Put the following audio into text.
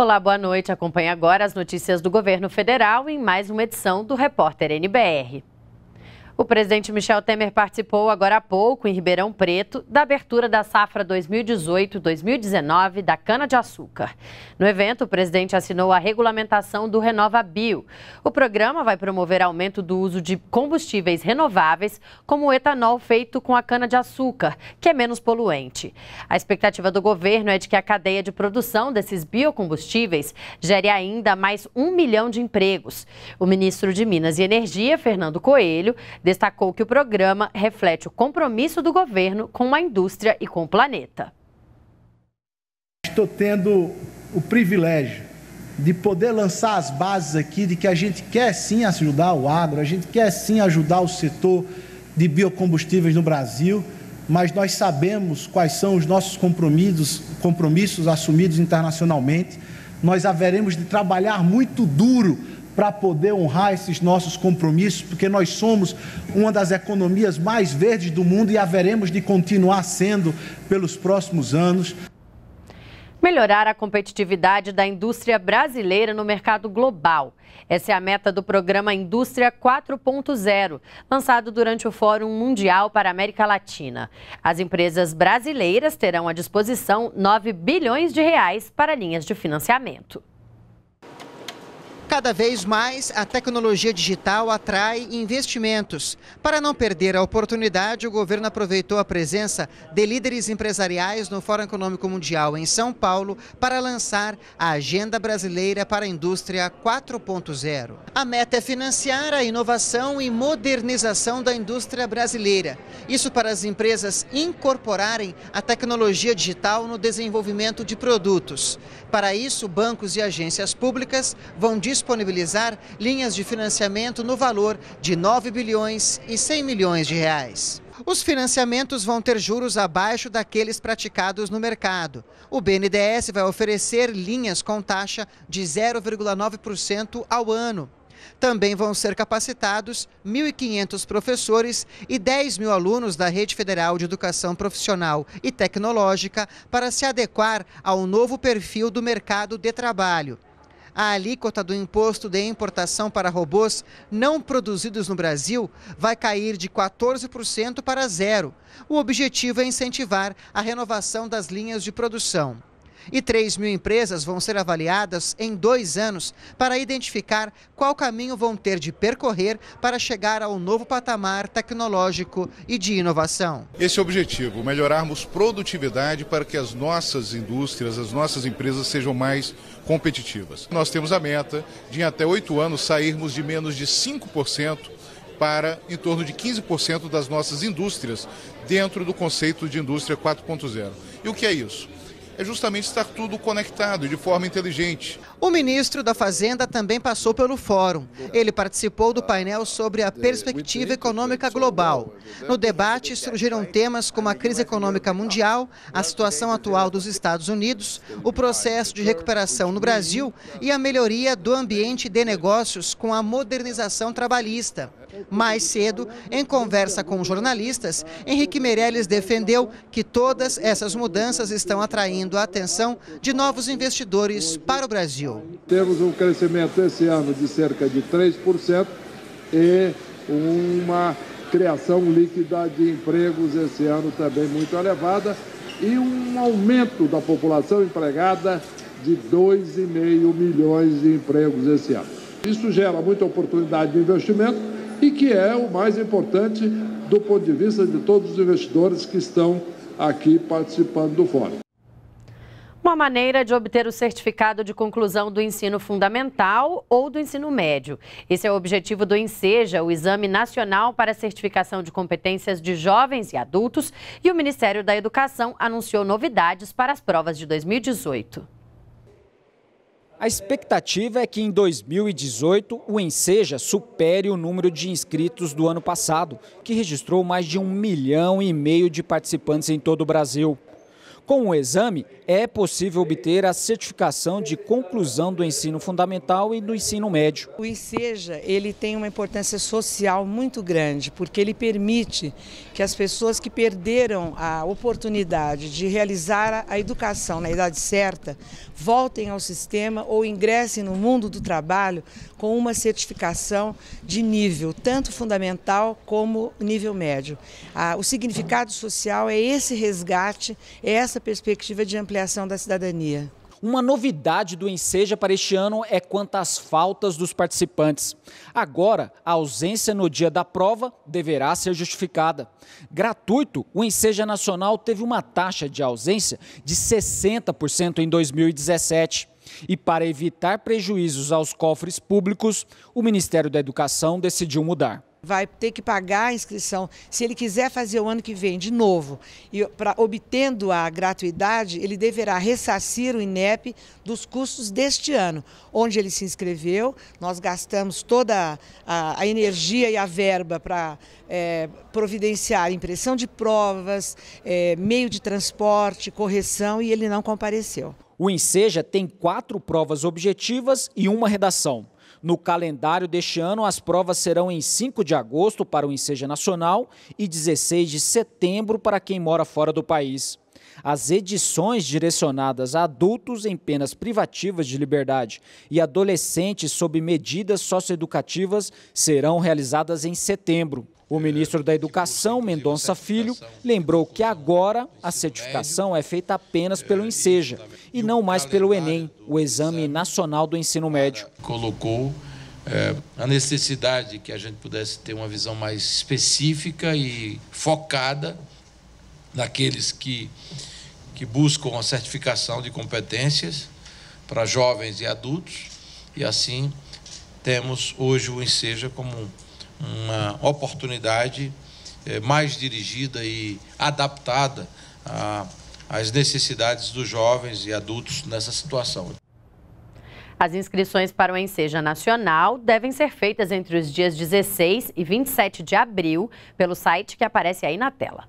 Olá, boa noite. Acompanhe agora as notícias do governo federal em mais uma edição do Repórter NBR. O presidente Michel Temer participou agora há pouco, em Ribeirão Preto, da abertura da safra 2018-2019 da cana-de-açúcar. No evento, o presidente assinou a regulamentação do Renova Bio. O programa vai promover aumento do uso de combustíveis renováveis, como o etanol feito com a cana-de-açúcar, que é menos poluente. A expectativa do governo é de que a cadeia de produção desses biocombustíveis gere ainda mais um milhão de empregos. O ministro de Minas e Energia, Fernando Coelho, Destacou que o programa reflete o compromisso do governo com a indústria e com o planeta. Estou tendo o privilégio de poder lançar as bases aqui de que a gente quer sim ajudar o agro, a gente quer sim ajudar o setor de biocombustíveis no Brasil, mas nós sabemos quais são os nossos compromissos, compromissos assumidos internacionalmente. Nós haveremos de trabalhar muito duro para poder honrar esses nossos compromissos, porque nós somos uma das economias mais verdes do mundo e haveremos de continuar sendo pelos próximos anos. Melhorar a competitividade da indústria brasileira no mercado global. Essa é a meta do programa Indústria 4.0, lançado durante o Fórum Mundial para a América Latina. As empresas brasileiras terão à disposição 9 bilhões de reais para linhas de financiamento. Cada vez mais, a tecnologia digital atrai investimentos. Para não perder a oportunidade, o governo aproveitou a presença de líderes empresariais no Fórum Econômico Mundial em São Paulo para lançar a Agenda Brasileira para a Indústria 4.0. A meta é financiar a inovação e modernização da indústria brasileira. Isso para as empresas incorporarem a tecnologia digital no desenvolvimento de produtos. Para isso, bancos e agências públicas vão discutir disponibilizar linhas de financiamento no valor de 9 bilhões e 100 milhões de reais. Os financiamentos vão ter juros abaixo daqueles praticados no mercado. O BNDES vai oferecer linhas com taxa de 0,9% ao ano. Também vão ser capacitados 1.500 professores e 10 mil alunos da Rede Federal de Educação Profissional e Tecnológica para se adequar ao novo perfil do mercado de trabalho a alíquota do imposto de importação para robôs não produzidos no Brasil vai cair de 14% para zero. O objetivo é incentivar a renovação das linhas de produção. E 3 mil empresas vão ser avaliadas em dois anos para identificar qual caminho vão ter de percorrer para chegar ao novo patamar tecnológico e de inovação. Esse é o objetivo: melhorarmos produtividade para que as nossas indústrias, as nossas empresas sejam mais competitivas. Nós temos a meta de, em até oito anos, sairmos de menos de 5% para em torno de 15% das nossas indústrias dentro do conceito de indústria 4.0. E o que é isso? é justamente estar tudo conectado e de forma inteligente. O ministro da Fazenda também passou pelo fórum. Ele participou do painel sobre a é, perspectiva econômica global. É no debate surgiram temas como a crise econômica mundial, a situação atual dos Estados Unidos, o processo de recuperação no Brasil e a melhoria do ambiente de negócios com a modernização trabalhista. Mais cedo, em conversa com jornalistas, Henrique Meirelles defendeu que todas essas mudanças estão atraindo a atenção de novos investidores para o Brasil. Temos um crescimento esse ano de cerca de 3% e uma criação líquida de empregos esse ano também muito elevada e um aumento da população empregada de 2,5 milhões de empregos esse ano. Isso gera muita oportunidade de investimento e que é o mais importante do ponto de vista de todos os investidores que estão aqui participando do fórum. Uma maneira de obter o certificado de conclusão do ensino fundamental ou do ensino médio. Esse é o objetivo do INSEJA, o Exame Nacional para a Certificação de Competências de Jovens e Adultos, e o Ministério da Educação anunciou novidades para as provas de 2018. A expectativa é que em 2018 o Enseja supere o número de inscritos do ano passado, que registrou mais de um milhão e meio de participantes em todo o Brasil. Com o exame, é possível obter a certificação de conclusão do ensino fundamental e do ensino médio. O INSEJA ele tem uma importância social muito grande, porque ele permite que as pessoas que perderam a oportunidade de realizar a educação na idade certa voltem ao sistema ou ingressem no mundo do trabalho com uma certificação de nível, tanto fundamental como nível médio. O significado social é esse resgate, é essa essa perspectiva de ampliação da cidadania. Uma novidade do Enseja para este ano é quanto às faltas dos participantes. Agora, a ausência no dia da prova deverá ser justificada. Gratuito, o Enseja Nacional teve uma taxa de ausência de 60% em 2017. E para evitar prejuízos aos cofres públicos, o Ministério da Educação decidiu mudar vai ter que pagar a inscrição. Se ele quiser fazer o ano que vem de novo, e pra, obtendo a gratuidade, ele deverá ressarcir o INEP dos custos deste ano, onde ele se inscreveu. Nós gastamos toda a, a energia e a verba para é, eh, providenciar impressão de provas, é, meio de transporte, correção, e ele não compareceu. O Enseja tem quatro provas objetivas e uma redação. No calendário deste ano, as provas serão em 5 de agosto para o Enseja Nacional e 16 de setembro para quem mora fora do país. As edições direcionadas a adultos em penas privativas de liberdade e adolescentes sob medidas socioeducativas serão realizadas em setembro. O ministro da Educação, Mendonça Filho, lembrou que agora a certificação é feita apenas pelo Enseja e não mais pelo Enem, o Exame Nacional do Ensino Médio. Colocou é, a necessidade de que a gente pudesse ter uma visão mais específica e focada naqueles que, que buscam a certificação de competências para jovens e adultos, e assim temos hoje o Enseja como um uma oportunidade eh, mais dirigida e adaptada às necessidades dos jovens e adultos nessa situação. As inscrições para o Enseja Nacional devem ser feitas entre os dias 16 e 27 de abril pelo site que aparece aí na tela.